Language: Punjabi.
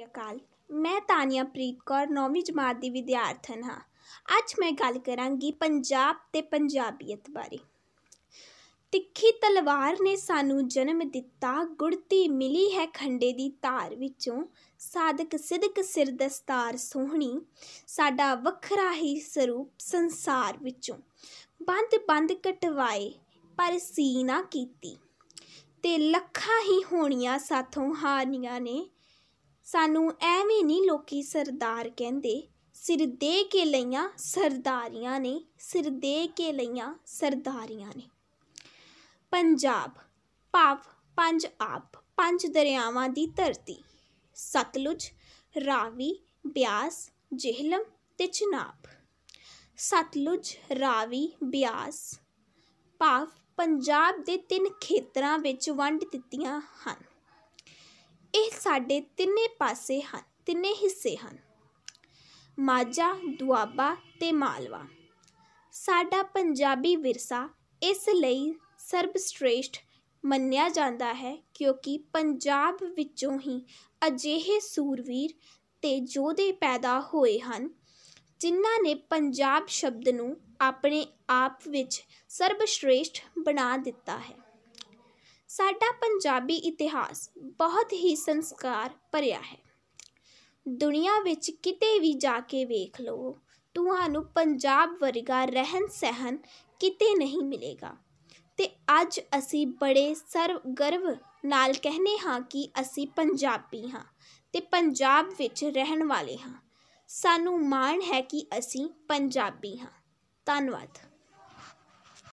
ਸ਼੍ਰੀ ਅਕਾਲ ਮੈਂ ਤਾਨੀਆ ਪ੍ਰੀਤ ਕੌਰ 9ਵੀਂ ਜਮਾਤ ਦੀ ਵਿਦਿਆਰਥਣ ਹਾਂ ਅੱਜ ਮੈਂ ਗੱਲ ਕਰਾਂਗੀ ਪੰਜਾਬ ਤੇ ਪੰਜਾਬੀਅਤ ਬਾਰੇ ਤਿੱਖੀ ਤਲਵਾਰ ਨੇ ਸਾਨੂੰ ਜਨਮ ਦਿੱਤਾ ਗੁੜਤੀ ਮਿਲੀ ਹੈ ਖੰਡੇ ਦੀ ਧਾਰ ਵਿੱਚੋਂ ਸਾਦਕ ਸਿਦਕ ਸਿਰ ਦਸਤਾਰ ਸੋਹਣੀ ਸਾਡਾ ਵੱਖਰਾ ਹੀ ਸਰੂਪ ਸੰਸਾਰ ਵਿੱਚੋਂ ਬੰਦ ਬੰਦ ਕਟਵਾਏ ਪਰ ਸੀਨਾ ਕੀਤੀ ਤੇ ਲੱਖਾਂ ਹੀ ਹੋਣੀਆਂ ਸਾਥੋਂ ਹਾਰਨੀਆਂ ਨੇ ਸਾਨੂੰ ਐਵੇਂ ਨਹੀਂ ਲੋਕੀ ਸਰਦਾਰ ਕਹਿੰਦੇ ਸਿਰ ਦੇ ਕੇ ਲਈਆਂ ਸਰਦਾਰੀਆਂ ਨੇ ਸਿਰ ਦੇ ਕੇ ਲਈਆਂ ਸਰਦਾਰੀਆਂ ਨੇ ਪੰਜਾਬ ਪਾਪ ਪੰਜ ਆਪ ਪੰਜ ਦਰਿਆਵਾਂ ਦੀ ਧਰਤੀ ਸਤਲੁਜ ਰਾਵੀ ਬਿਆਸ ਜਿਹਲਮ ਤੇ ਚਨਾਬ ਸਤਲੁਜ ਰਾਵੀ ਬਿਆਸ ਪਾਪ ਪੰਜਾਬ ਦੇ ਤਿੰਨ ਖੇਤਰਾਂ ਵਿੱਚ ਵੰਡ ਦਿੱਤੀਆਂ ਹਨ ਇਹ ਸਾਡੇ ਤਿੰਨੇ ਪਾਸੇ ਹਨ ਤਿੰਨੇ ਹਿੱਸੇ ਹਨ ਮਾਝਾ ਦੁਆਬਾ ਤੇ ਮਾਲਵਾ ਸਾਡਾ ਪੰਜਾਬੀ ਵਿਰਸਾ ਇਸ ਲਈ ਸਰਬਸ੍ਰੇਸ਼ਟ ਮੰਨਿਆ ਜਾਂਦਾ ਹੈ ਕਿਉਂਕਿ ਪੰਜਾਬ ਵਿੱਚੋਂ ਹੀ ਅਜਿਹੇ ਸੂਰਵੀਰ ਤੇ ਯੋਧੇ ਪੈਦਾ ਹੋਏ ਹਨ ਜਿਨ੍ਹਾਂ ਨੇ ਪੰਜਾਬ ਸ਼ਬਦ ਨੂੰ ਆਪਣੇ ਆਪ ਵਿੱਚ ਸਰਬਸ੍ਰੇਸ਼ਟ ਬਣਾ ਦਿੱਤਾ ਹੈ ਸਾਡਾ ਪੰਜਾਬੀ ਇਤਿਹਾਸ ਬਹੁਤ ਹੀ ਸੰਸਕਾਰ ਭਰਿਆ ਹੈ ਦੁਨੀਆ ਵਿੱਚ ਕਿਤੇ ਵੀ ਜਾ ਕੇ ਵੇਖ ਲਓ ਤੁਹਾਨੂੰ ਪੰਜਾਬ ਵਰਗਾ ਰਹਿਣ ਸਹਿਣ ਕਿਤੇ ਨਹੀਂ ਮਿਲੇਗਾ ਤੇ ਅੱਜ ਅਸੀਂ ਬੜੇ ਸਰਵ ਗਰਵ ਨਾਲ ਕਹਿੰਦੇ ਹਾਂ ਕਿ ਅਸੀਂ ਪੰਜਾਬੀ ਹਾਂ ਤੇ ਪੰਜਾਬ ਵਿੱਚ ਰਹਿਣ ਵਾਲੇ ਹਾਂ ਸਾਨੂੰ ਮਾਣ ਹੈ ਕਿ ਅਸੀਂ ਪੰਜਾਬੀ ਹਾਂ ਧੰਨਵਾਦ